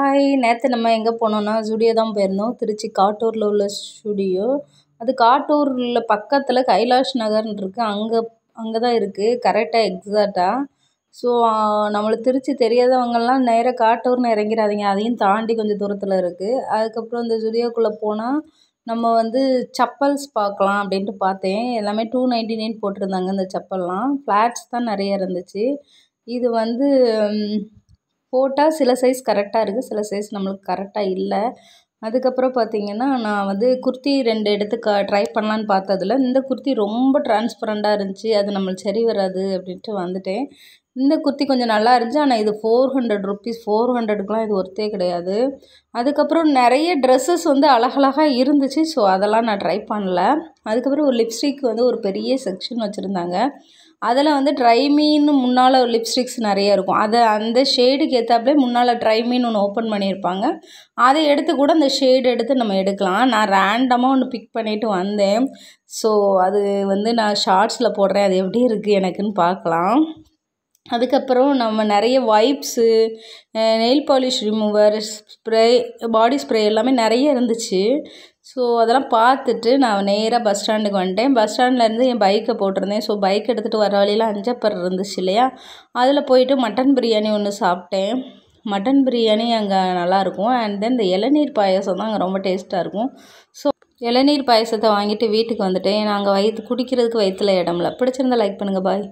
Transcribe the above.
hi நேற்று நம்ம எங்கே போனோம்னா ஸ்டுடியோ தான் போயிருந்தோம் திருச்சி காட்டூரில் உள்ள ஸ்டுடியோ அது காட்டூரில் பக்கத்தில் கைலாஷ் நகர்னு இருக்குது அங்கே அங்கே தான் இருக்குது கரெக்டாக எக்ஸாக்டாக ஸோ நம்மளுக்கு திருச்சி தெரியாதவங்கெல்லாம் நேராக காட்டூர்னு இறங்கிறாதீங்க அதையும் தாண்டி கொஞ்சம் தூரத்தில் இருக்குது அதுக்கப்புறம் இந்த ஸ்டுடியோக்குள்ளே போனால் நம்ம வந்து செப்பல்ஸ் பார்க்கலாம் அப்படின்ட்டு பார்த்தேன் எல்லாமே டூ நைன்டி நைன் போட்டிருந்தாங்க இந்த செப்பல்லாம் ஃப்ளாட்ஸ் தான் நிறைய இருந்துச்சு இது வந்து போட்டால் சில சைஸ் கரெக்டாக இருக்குது சில சைஸ் நம்மளுக்கு கரெக்டாக இல்லை அதுக்கப்புறம் பார்த்திங்கன்னா நான் வந்து குர்த்தி ரெண்டு இடத்து க ட்ரை பண்ணலான்னு பார்த்ததுல இந்த குர்த்தி ரொம்ப டிரான்ஸ்பரண்ட்டாக இருந்துச்சு அது நம்மளுக்கு சரி வராது அப்படின்ட்டு வந்துட்டேன் இந்த குர்த்தி கொஞ்சம் நல்லா இருந்துச்சு ஆனால் இது ஃபோர் ஹண்ட்ரட் ருப்பீஸ் ஃபோர் ஹண்ட்ரடுக்குலாம் இது ஒர்த்தே கிடையாது அதுக்கப்புறம் நிறைய ட்ரெஸ்ஸஸ் வந்து அழகழகாக இருந்துச்சு ஸோ அதெல்லாம் நான் ட்ரை பண்ணல அதுக்கப்புறம் ஒரு லிப்ஸ்டிக் வந்து ஒரு பெரிய செக்ஷன் வச்சுருந்தாங்க அதில் வந்து ட்ரை மீன் முன்னால் லிப்ஸ்டிக்ஸ் நிறைய இருக்கும் அதை அந்த ஷேடுக்கு ஏற்றாப்புலே முன்னால் ட்ரை மீன் ஒன்று ஓப்பன் பண்ணியிருப்பாங்க அதை எடுத்து கூட அந்த ஷேடு எடுத்து நம்ம எடுக்கலாம் நான் ரேண்டமாக ஒன்று பிக் பண்ணிவிட்டு வந்தேன் ஸோ அது வந்து நான் ஷார்ட்ஸில் போடுறேன் அது எப்படி இருக்குது எனக்குன்னு பார்க்கலாம் அதுக்கப்புறம் நம்ம நிறைய vibes nail polish remover spray body spray எல்லாமே நிறைய இருந்துச்சு ஸோ அதெல்லாம் பார்த்துட்டு நான் நேராக பஸ் ஸ்டாண்டுக்கு வந்துட்டேன் பஸ் ஸ்டாண்ட்லேருந்து என் பைக்கை போட்டிருந்தேன் ஸோ பைக் எடுத்துகிட்டு வர வழியில் அஞ்சப்பர் இருந்துச்சு இல்லையா அதில் போயிட்டு மட்டன் பிரியாணி ஒன்று சாப்பிட்டேன் மட்டன் பிரியாணி அங்கே நல்லாயிருக்கும் அண்ட் தென் இந்த இளநீர் பாயசம் தான் அங்கே ரொம்ப டேஸ்ட்டாக இருக்கும் ஸோ இளநீர் பாயசத்தை வாங்கிட்டு வீட்டுக்கு வந்துட்டேன் நாங்கள் வயிற்று குடிக்கிறதுக்கு வயிற்றுல இடம்ல பிடிச்சிருந்தா லைக் பண்ணுங்கள் பாய்